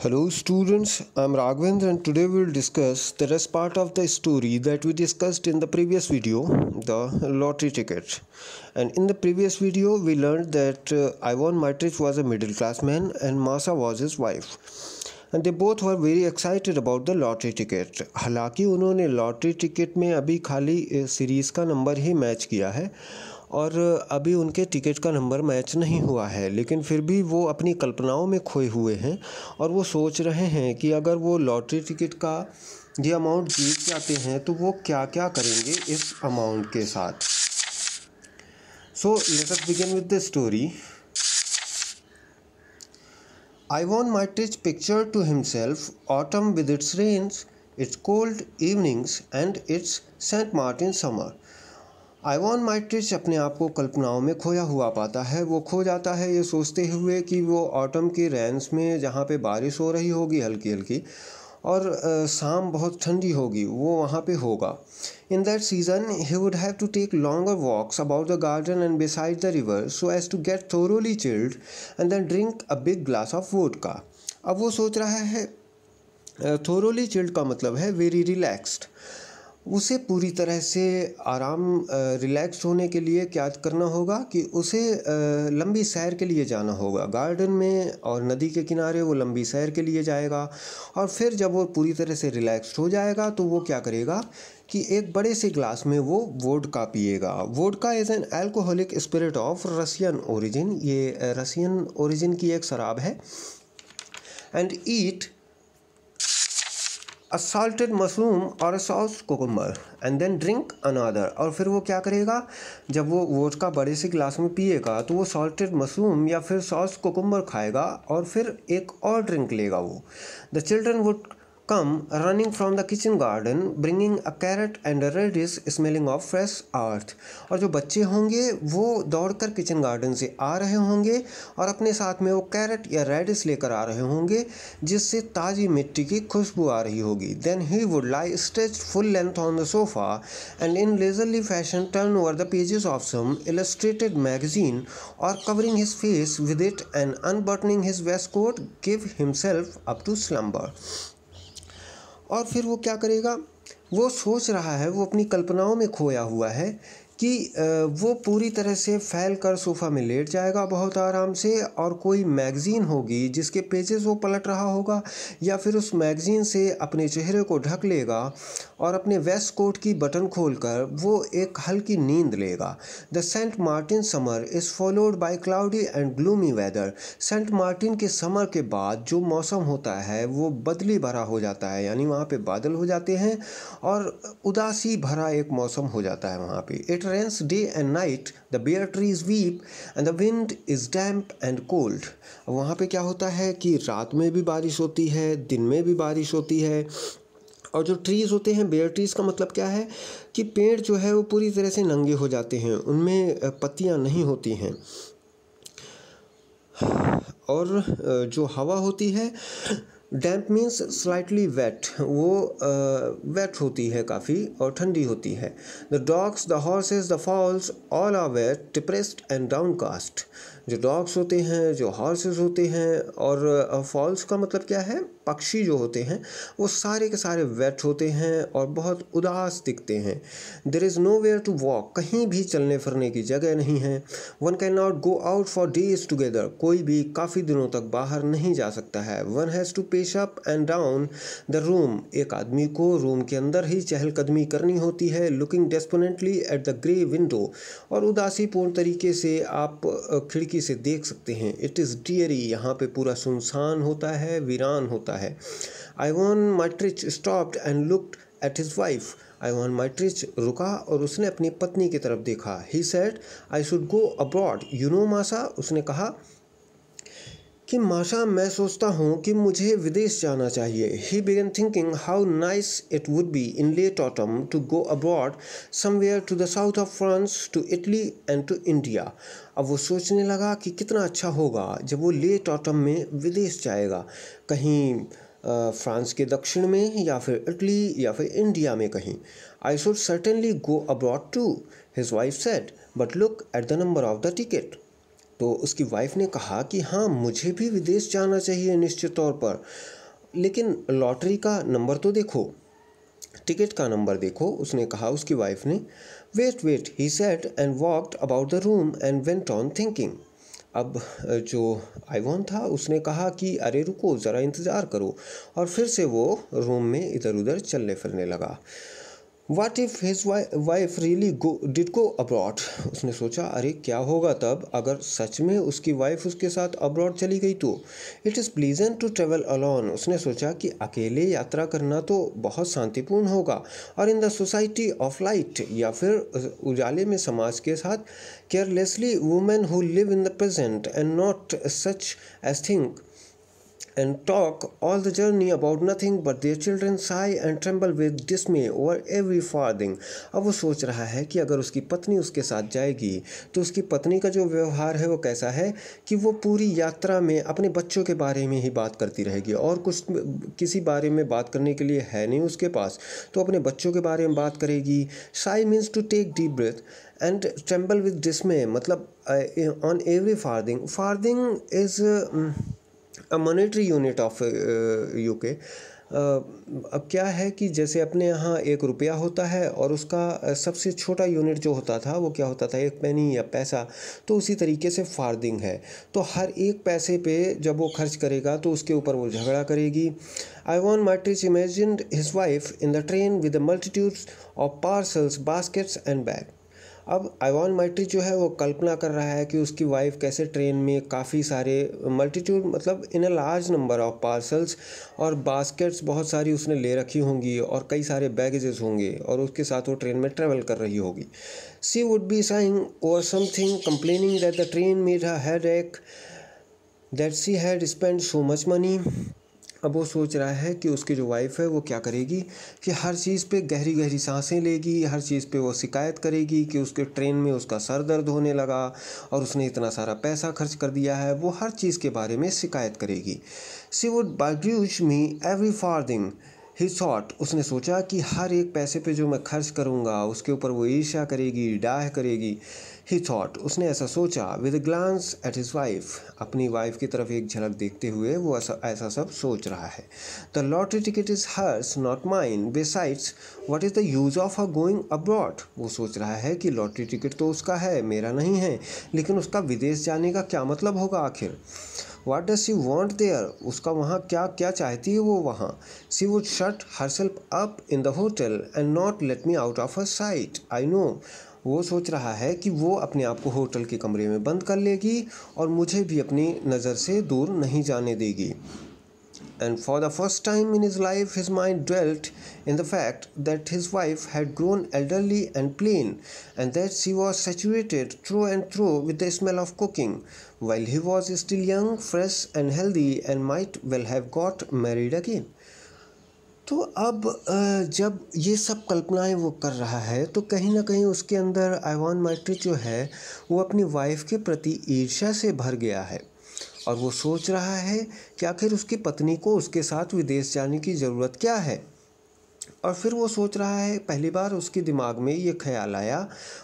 Hello students, I am Raghavendra and today we will discuss the rest part of the story that we discussed in the previous video, the lottery ticket. And in the previous video, we learned that uh, Ivan Mitrich was a middle class man and Masa was his wife. And they both were very excited about the lottery ticket हालांकि उन्होंने lottery ticket में अभी खाली series का number ही match किया है और अभी उनके टिकट का नंबर मैच नहीं हुआ है लेकिन फिर भी वो अपनी कल्पनाओं में खोए हुए हैं और वो सोच रहे हैं कि अगर वो लॉटरी टिकट का ये अमाउंट जीत जाते हैं तो वो क्या क्या करेंगे इस अमाउंट के साथ so let begin with the story Ivan Dmitritch picture to himself autumn with its rains its cold evenings and its saint Martin summer Ivan Dmitritch अपने आप को कल्पनाओं में खोया हुआ पाता है वो खो जाता है ये सोचते हुए कि वो ऑटम के रेंस में जहाँ पे बारिश हो रही होगी हल्की हल्की और शाम बहुत ठंडी होगी वो वहाँ पे होगा in that season he would have to take longer walks about the garden and beside the river so as to get thoroughly chilled and then drink a big glass of vodka अब वो सोच रहा है thoroughly chilled का मतलब है very relaxed उसे पूरी तरह से आराम रिलैक्स होने के लिए क्या करना होगा कि उसे लंबी सैर के लिए जाना होगा गार्डन में और नदी के किनारे वो लंबी सैर के लिए जाएगा और फिर जब वो पूरी तरह से रिलैक्स हो जाएगा तो वो क्या करेगा कि एक बड़े से ग्लास में वो वोडका पिएगा vodka is an alcoholic spirit of Russian origin ये रसियन ओरिजिन की एक शराब है and eat a salted mushroom or soused cucumber and then drink another और फिर वो क्या करेगा जब वो वोट का बड़े से गिलास में पिएगा तो वो सॉल्टेड मशरूम या फिर सॉस कोकम्बर खाएगा और फिर एक और ड्रिंक लेगा वो the children would come running from the kitchen garden bringing a carrot and a radish smelling of fresh earth और जो बच्चे होंगे वो दौड़ कर किचन गार्डन से आ रहे होंगे और अपने साथ में वो कैरेट या रेडिस लेकर आ रहे होंगे जिससे ताज़ी मिट्टी की खुशबू आ रही होगी then he would lie stretch full length on the sofa and in leisurely fashion turn over the pages of some illustrated magazine or covering his face with it and unbuttoning his waistcoat give himself up to slumber और फिर वो क्या करेगा वो सोच रहा है वो अपनी कल्पनाओं में खोया हुआ है कि वो पूरी तरह से फैल कर सोफ़ा में लेट जाएगा बहुत आराम से और कोई मैगज़ीन होगी जिसके पेजेस वो पलट रहा होगा या फिर उस मैगज़ीन से अपने चेहरे को ढक लेगा और अपने वेस्ट कोट की बटन खोलकर वो एक हल्की नींद लेगा the saint Martin summer is followed by cloudy and gloomy weather saint Martin के समर के बाद जो मौसम होता है वो बदली भरा हो जाता है यानी वहाँ पर बादल हो जाते हैं और उदासी भरा एक मौसम हो जाता है वहाँ पर it rains day and night the bare trees weep and the wind is damp and cold वहाँ पे क्या होता है कि रात में भी बारिश होती है दिन में भी बारिश होती है और जो ट्रीज़ होते हैं बेयर ट्रीज़ का मतलब क्या है कि पेड़ जो है वो पूरी तरह से नंगे हो जाते हैं उनमें पत्तियां नहीं होती हैं और जो हवा होती है डैम्प मीन्स स्लाइटली वेट वो वेट uh, होती है काफ़ी और ठंडी होती है the dogs the horses the fowls all are wet depressed and downcast जो डॉग्स होते हैं जो हॉर्सेस होते हैं और फॉल्स का मतलब क्या है पक्षी जो होते हैं वो सारे के सारे वेट होते हैं और बहुत उदास दिखते हैं there is nowhere to walk कहीं भी चलने फिरने की जगह नहीं है one can not go out for days together कोई भी काफ़ी दिनों तक बाहर नहीं जा सकता है one has to pace up and down the room एक आदमी को रूम के अंदर ही चहलकदमी करनी होती है looking despondently at the grey window और उदासीपूर्ण तरीके से आप खिड़की तरीके से देख सकते हैं इट इज़ डियरी यहाँ पे पूरा सुनसान होता है वीरान होता है Ivan Dmitritch stopped and looked at his wife Ivan Dmitritch रुका और उसने अपनी पत्नी की तरफ देखा he said I should go abroad you know Masha उसने कहा कि माशा मैं सोचता हूँ कि मुझे विदेश जाना चाहिए he began thinking how nice it would be in late autumn to go abroad somewhere to the south of France to Italy and to India अब वो सोचने लगा कि कितना अच्छा होगा जब वो लेट ऑटम में विदेश जाएगा कहीं फ्रांस के दक्षिण में या फिर इटली या फिर इंडिया में कहीं I should certainly go abroad too his wife said but look at the number of the ticket तो उसकी वाइफ ने कहा कि हाँ मुझे भी विदेश जाना चाहिए निश्चित तौर पर लेकिन लॉटरी का नंबर तो देखो टिकट का नंबर देखो उसने कहा उसकी वाइफ ने wait wait he said and walked about the room and went on thinking अब जो आइवॉन था उसने कहा कि अरे रुको ज़रा इंतज़ार करो और फिर से वो रूम में इधर उधर चलने फिरने लगा what if his wife really go did go abroad उसने सोचा अरे क्या होगा तब अगर सच में उसकी वाइफ उसके साथ अब्रॉड चली गई तो it is pleasant to travel alone उसने सोचा कि अकेले यात्रा करना तो बहुत शांतिपूर्ण होगा और in the society of light या फिर उजाले में समाज के साथ carelessly women who live in the present and not such as think and talk all the journey about nothing but their children sigh and tremble with dismay over every farthing अब वो सोच रहा है कि अगर उसकी पत्नी उसके साथ जाएगी तो उसकी पत्नी का जो व्यवहार है वो कैसा है कि वो पूरी यात्रा में अपने बच्चों के बारे में ही बात करती रहेगी और कुछ किसी बारे में बात करने के लिए है नहीं उसके पास तो अपने बच्चों के बारे में बात करेगी sigh means to take deep breath and tremble with dismay मतलब on every farthing farthing is a monetary unit of U K अब क्या है कि जैसे अपने यहाँ एक रुपया होता है और उसका uh, सबसे छोटा यूनिट जो होता था वो क्या होता था एक पैनी या पैसा तो उसी तरीके से फार्दिंग है तो हर एक पैसे पे जब वो खर्च करेगा तो उसके ऊपर वो झगड़ा करेगी Ivan Dmitritch imagine his wife in the train with multitudes of parcels baskets and bag अब आइवान माइट्री जो है वो कल्पना कर रहा है कि उसकी वाइफ कैसे ट्रेन में काफ़ी सारे मल्टीट्यूड मतलब in a large number of parcels और बास्केट्स बहुत सारी उसने ले रखी होंगी और कई सारे बैगेजेस होंगे और उसके साथ वो ट्रेन में ट्रेवल कर रही होगी she would be saying or something complaining that the train made head ache that she had spend so much money अब वो सोच रहा है कि उसकी जो वाइफ है वो क्या करेगी कि हर चीज़ पे गहरी गहरी सांसें लेगी हर चीज़ पे वो शिकायत करेगी कि उसके ट्रेन में उसका सर दर्द होने लगा और उसने इतना सारा पैसा खर्च कर दिया है वो हर चीज़ के बारे में शिकायत करेगी she would begrudge me every farthing he thought उसने सोचा कि हर एक पैसे पे जो मैं खर्च करूँगा उसके ऊपर वो ईर्ष्या करेगी डाह करेगी ही थॉट उसने ऐसा सोचा with glance at his wife अपनी वाइफ की तरफ एक झलक देखते हुए वो ऐसा ऐसा सब सोच रहा है the lottery ticket is hers not mine besides what is the use of a going abroad वो सोच रहा है कि लॉटरी टिकट तो उसका है मेरा नहीं है लेकिन उसका विदेश जाने का क्या मतलब होगा आखिर what does she want there उसका वहाँ क्या क्या चाहती है वो वहाँ she would shut herself up in the hotel and not let me out of a sight I know वो सोच रहा है कि वो अपने आप को होटल के कमरे में बंद कर लेगी और मुझे भी अपनी नज़र से दूर नहीं जाने देगी and for the first time in his life his mind dwelt in the fact that his wife had grown elderly and plain and that she was saturated through and through with the smell of cooking while he was still young fresh and healthy and might well have got married again तो अब जब ये सब कल्पनाएं वो कर रहा है तो कहीं ना कहीं उसके अंदर आईवान मैट्रिक जो है वो अपनी वाइफ के प्रति ईर्ष्या से भर गया है और वो सोच रहा है कि आखिर उसकी पत्नी को उसके साथ विदेश जाने की ज़रूरत क्या है और फिर वो सोच रहा है पहली बार उसके दिमाग में ये ख्याल आया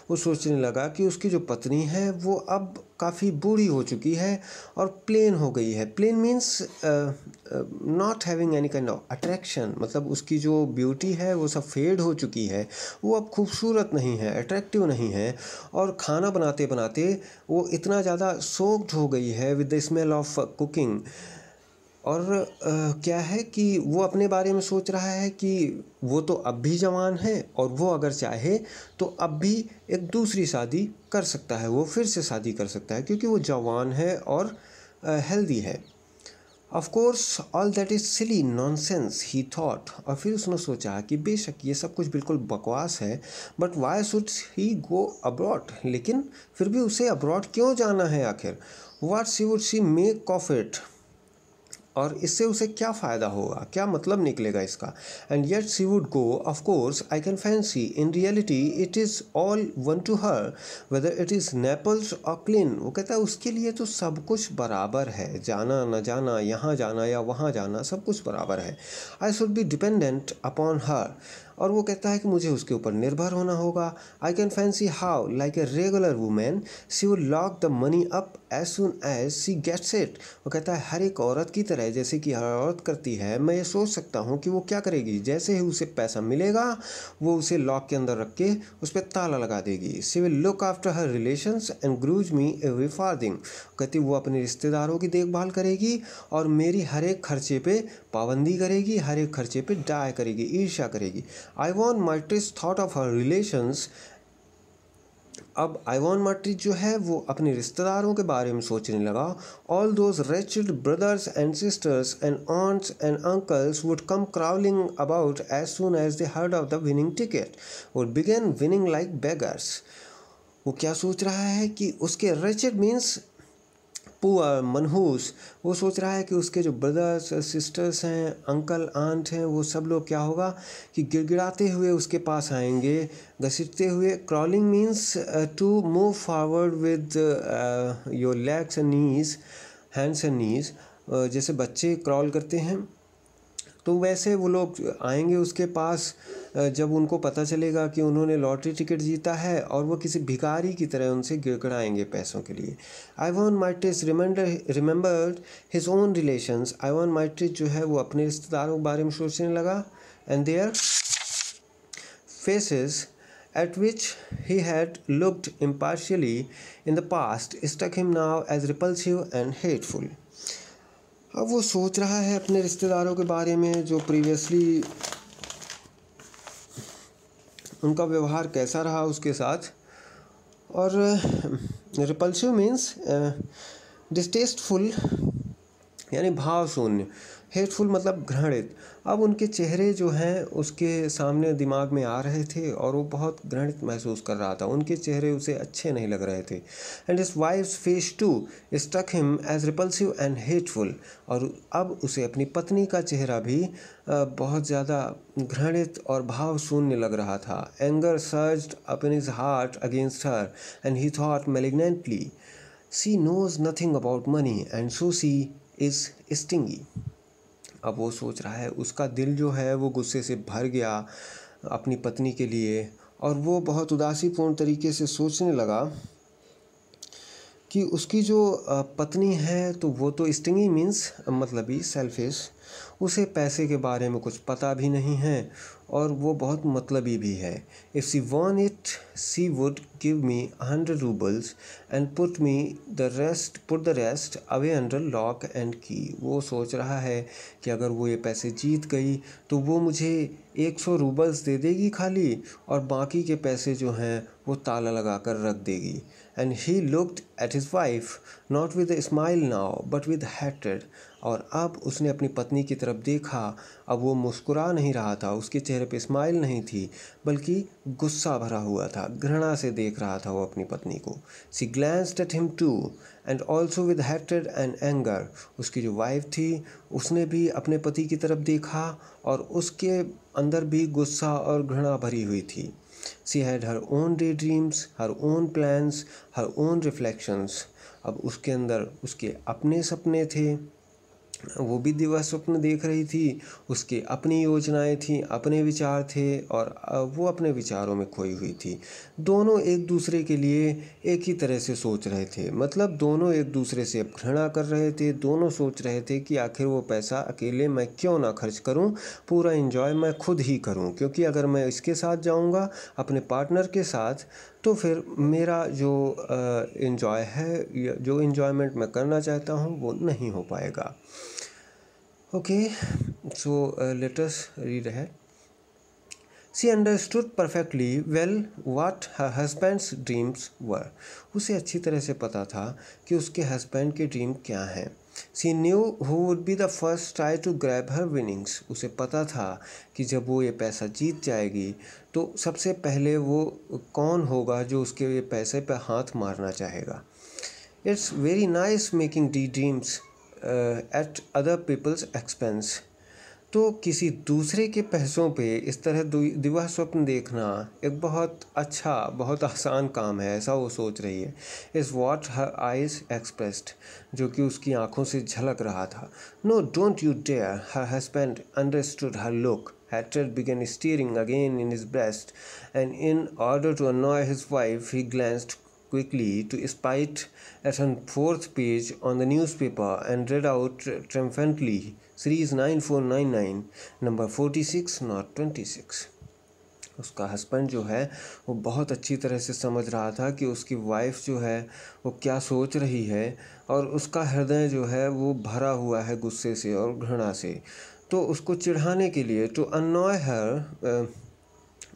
वो सोचने लगा कि उसकी जो पत्नी है वो अब काफ़ी बूढ़ी हो चुकी है और प्लेन हो गई है plain means not having any kind of attraction मतलब उसकी जो ब्यूटी है वो सब फेड हो चुकी है वो अब खूबसूरत नहीं है अट्रैक्टिव नहीं है और खाना बनाते बनाते वो इतना ज़्यादा सोक्ड हो गई है with the smell of cooking और क्या है कि वो अपने बारे में सोच रहा है कि वो तो अब भी जवान है और वो अगर चाहे तो अब भी एक दूसरी शादी कर सकता है वो फिर से शादी कर सकता है क्योंकि वो जवान है और हेल्दी है of course all that is silly nonsense he thought और फिर उसने सोचा कि बेशक ये सब कुछ बिल्कुल बकवास है but why should he go abroad लेकिन फिर भी उसे अब्रॉड क्यों जाना है आखिर what she would she make of it और इससे उसे क्या फ़ायदा होगा क्या मतलब निकलेगा इसका and yet she would go of course I can fancy in reality it is all one to her whether it is Naples or Klin वो कहता है उसके लिए तो सब कुछ बराबर है जाना ना जाना यहाँ जाना या वहाँ जाना सब कुछ बराबर है I should be dependent upon her और वो कहता है कि मुझे उसके ऊपर निर्भर होना होगा I can fancy how like a regular women she would lock the money up as soon as she gets it वो कहता है हर एक औरत की तरह जैसे कि हर औरत करती है मैं ये सोच सकता हूँ कि वो क्या करेगी जैसे ही उसे पैसा मिलेगा वो उसे लॉक के अंदर रख के उस पर ताला लगा देगी she will look after her relations and grudge me every farthing कहती वो अपने रिश्तेदारों की देखभाल करेगी और मेरी हर एक खर्चे पे पाबंदी करेगी हर एक खर्चे पे डाय करेगी ईर्ष्या करेगी Ivan Dmitritch of her relations अब आइवॉन मार्टिज जो है वो अपने रिश्तेदारों के बारे में सोचने लगा all those wretched brothers and sisters and aunts and uncles would come crawling about as soon as they heard of the winning ticket और बिगेन विनिंग लाइक बेगर्स वो क्या सोच रहा है कि उसके रेचड मीन्स पुअर मनहूस वो सोच रहा है कि उसके जो ब्रदर्स सिस्टर्स हैं अंकल आंट हैं वो सब लोग क्या होगा कि गिड़गिड़ाते हुए उसके पास आएंगे घसीटते हुए crawling means to move forward with your legs and knees hands and knees जैसे बच्चे क्रॉल करते हैं तो वैसे वो लोग आएंगे उसके पास जब उनको पता चलेगा कि उन्होंने लॉटरी टिकट जीता है और वो किसी भिखारी की तरह उनसे गिड़गड़ाएंगे पैसों के लिए आई वॉन्ट माई टेस्ट remainder remembered his own relations Ivan माई टेस्ट जो है वो अपने रिश्तेदारों के बारे में सोचने लगा and their faces at which he had looked impartially in the past struck him now as repulsive and hateful अब वो सोच रहा है अपने रिश्तेदारों के बारे में जो प्रीवियसली उनका व्यवहार कैसा रहा उसके साथ और रिपल्सिव मीन्स डिस्टेस्टफुल यानी भाव शून्य हेटफुल मतलब घृणित अब उनके चेहरे जो हैं उसके सामने दिमाग में आ रहे थे और वो बहुत घृणित महसूस कर रहा था उनके चेहरे उसे अच्छे नहीं लग रहे थे and his wife face too struck him as repulsive and hateful और अब उसे अपनी पत्नी का चेहरा भी बहुत ज़्यादा घृणित और भाव शून्य लग रहा था anger surge up in his heart against her and he thought malignantly she knows nothing about money and so she is stingy अब वो सोच रहा है उसका दिल जो है वो गुस्से से भर गया अपनी पत्नी के लिए और वो बहुत उदासीपूर्ण तरीके से सोचने लगा कि उसकी जो पत्नी है तो वो तो स्टिंगी मीन्स मतलब ही सेल्फिश उसे पैसे के बारे में कुछ पता भी नहीं है और वो बहुत मतलबी भी है if she won it she would give me hundred roubles and put me the rest put the rest away under lock and key वो सोच रहा है कि अगर वो ये पैसे जीत गई तो वो मुझे एक सौ रूबल्स दे देगी खाली और बाकी के पैसे जो हैं वो ताला लगा कर रख देगी and he looked at his wife not with smile now but with हैटेड और अब उसने अपनी पत्नी की तरफ देखा अब वो मुस्कुरा नहीं रहा था उसके चेहरे पे स्माइल नहीं थी बल्कि गुस्सा भरा हुआ था घृणा से देख रहा था वो अपनी पत्नी को she glanced at him too and also with हैटेड एंड एंगर उसकी जो वाइफ थी उसने भी अपने पति की तरफ देखा और उसके अंदर भी गुस्सा और घृणा भरी हुई थी she had her own day dreams her own plans her own reflections अब उसके अंदर उसके अपने सपने थे वो भी दिवा स्वप्न देख रही थी उसके अपनी योजनाएं थीं अपने विचार थे और वो अपने विचारों में खोई हुई थी दोनों एक दूसरे के लिए एक ही तरह से सोच रहे थे मतलब दोनों एक दूसरे से अब घृणा कर रहे थे दोनों सोच रहे थे कि आखिर वो पैसा अकेले मैं क्यों ना खर्च करूं पूरा इन्जॉय मैं खुद ही करूं क्योंकि अगर मैं इसके साथ जाऊंगा अपने पार्टनर के साथ तो फिर मेरा जो इन्जॉय है या जो इन्जॉयमेंट मैं करना चाहता हूँ वो नहीं हो पाएगा ओके सो लेटस रीड है she understood perfectly well what husband dreams were उसे अच्छी तरह से पता था कि उसके हस्बैंड के ड्रीम क्या हैं she knew who would be the first try to grab her winnings उसे पता था कि जब वो ये पैसा जीत जाएगी तो सबसे पहले वो कौन होगा जो उसके ये पैसे पर हाथ मारना चाहेगा it's very nice making the dreams at other people's expense तो किसी दूसरे के पैसों पे इस तरह दिवा स्वप्न देखना एक बहुत अच्छा बहुत आसान काम है ऐसा वो सोच रही है इस वॉट हर आइज एक्सप्रेस्ड जो कि उसकी आंखों से झलक रहा था no don't you dare her husband understood her look hatred began stirring again in his breast and in order to annoy his wife he glanced quickly to spite at an fourth page on the newspaper and read out triumphantly series nine nine four nine number forty six not twenty six उसका husband जो है वो बहुत अच्छी तरह से समझ रहा था कि उसकी वाइफ जो है वो क्या सोच रही है और उसका हृदय जो है वो भरा हुआ है गुस्से से और घृणा से तो उसको चिढ़ाने के लिए टू अनॉय हर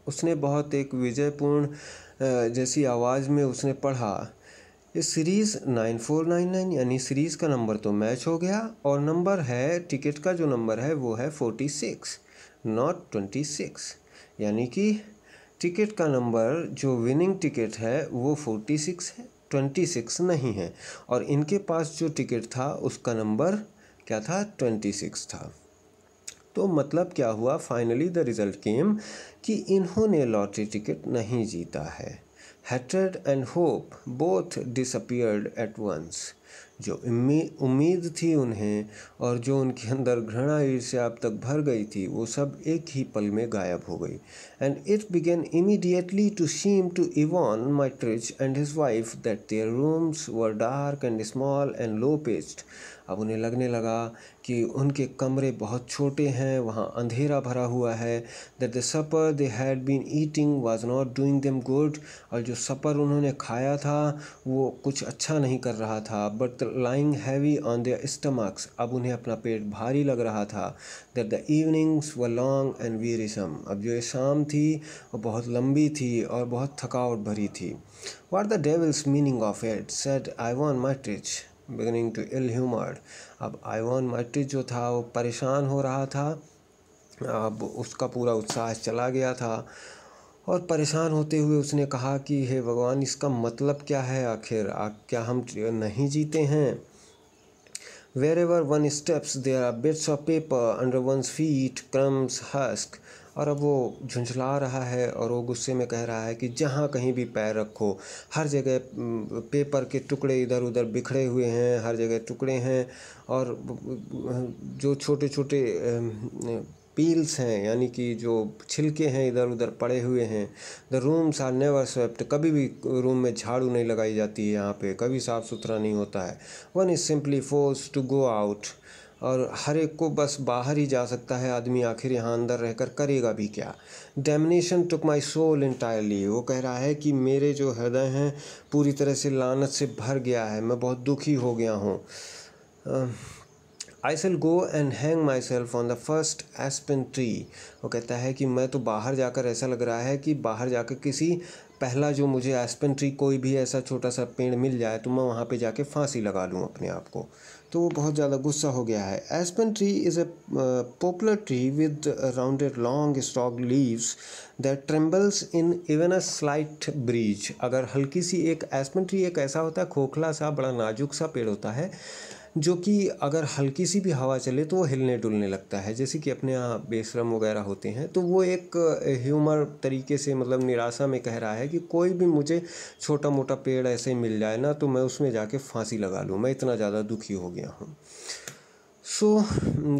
उसने बहुत एक विजयपूर्ण जैसी आवाज़ में उसने पढ़ा ये सीरीज़ 9499 यानी सीरीज़ का नंबर तो मैच हो गया और नंबर है टिकट का जो नंबर है वो है 46 नॉट 26 यानी कि टिकट का नंबर जो विनिंग टिकट है वो 46 है 26 नहीं है और इनके पास जो टिकट था उसका नंबर क्या था 26 था तो मतलब क्या हुआ फाइनली द रिज़ल्ट केम कि इन्होंने लॉटरी टिकट नहीं जीता है Hatred and hope both disappeared at once. जो उम्मीद थी उन्हें और जो उनके अंदर घृणा ईर्ष्या अब तक भर गई थी वो सब एक ही पल में गायब हो गई and it began immediately to seem to Ivan Dmitritch and his wife that their rooms were dark and small and low pitched अब उन्हें लगने लगा कि उनके कमरे बहुत छोटे हैं वहाँ अंधेरा भरा हुआ है that the supper they had been eating was not doing them good और जो सपर उन्होंने खाया था वो कुछ अच्छा नहीं कर रहा था but lying heavy on their stomachs अब उन्हें अपना पेट भारी लग रहा था that the evenings were long and wearisome अब जो ये शाम थी वो बहुत लंबी थी और बहुत थकावट भरी थी what the devil's meaning of it said Ivan Dmitritch beginning to ill humour अब आईवान मार्टिज जो था वो परेशान हो रहा था अब उसका पूरा उत्साह चला गया था और परेशान होते हुए उसने कहा कि हे भगवान इसका मतलब क्या है आखिर क्या हम नहीं जीते हैं wherever one steps there are bits of paper under one feet crumbs husk और अब वो झुंझला रहा है और वो गुस्से में कह रहा है कि जहाँ कहीं भी पैर रखो हर जगह पेपर के टुकड़े इधर उधर बिखरे हुए हैं हर जगह टुकड़े हैं और जो छोटे छोटे पील्स हैं यानी कि जो छिलके हैं इधर उधर पड़े हुए हैं the rooms are never swept कभी भी रूम में झाड़ू नहीं लगाई जाती है यहाँ पे कभी साफ़ सुथरा नहीं होता है one is simply force to go out और हर एक को बस बाहर ही जा सकता है आदमी आखिर यहाँ अंदर रहकर करेगा भी क्या damnation took my soul entirely वो कह रहा है कि मेरे जो हृदय हैं पूरी तरह से लानत से भर गया है मैं बहुत दुखी हो गया हूँ I shall go and hang myself on the first aspen tree वो कहता है कि मैं तो बाहर जाकर ऐसा लग रहा है कि बाहर जाकर किसी पहला जो मुझे एस्पिन ट्री कोई भी ऐसा छोटा सा पेड़ मिल जाए तो मैं वहाँ पे जाके फांसी लगा लूँ अपने आप को तो वो बहुत ज़्यादा गुस्सा हो गया है aspen tree is a poplar tree with rounded long stalk leaves that trembles in even a slight breeze अगर हल्की सी एक एस्पन ट्री एक ऐसा होता है खोखला सा बड़ा नाजुक सा पेड़ होता है जो कि अगर हल्की सी भी हवा चले तो वो हिलने डुलने लगता है जैसे कि अपने यहाँ बेशरम वगैरह होते हैं तो वो एक ह्यूमर तरीके से मतलब निराशा में कह रहा है कि कोई भी मुझे छोटा मोटा पेड़ ऐसे ही मिल जाए ना तो मैं उसमें जाके फांसी लगा लूँ मैं इतना ज़्यादा दुखी हो गया हूँ so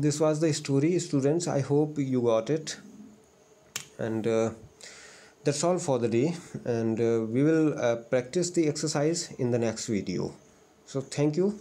this was the story students I hope you got it and uh, that's for the day and we will practise the exercise in the next video so thank you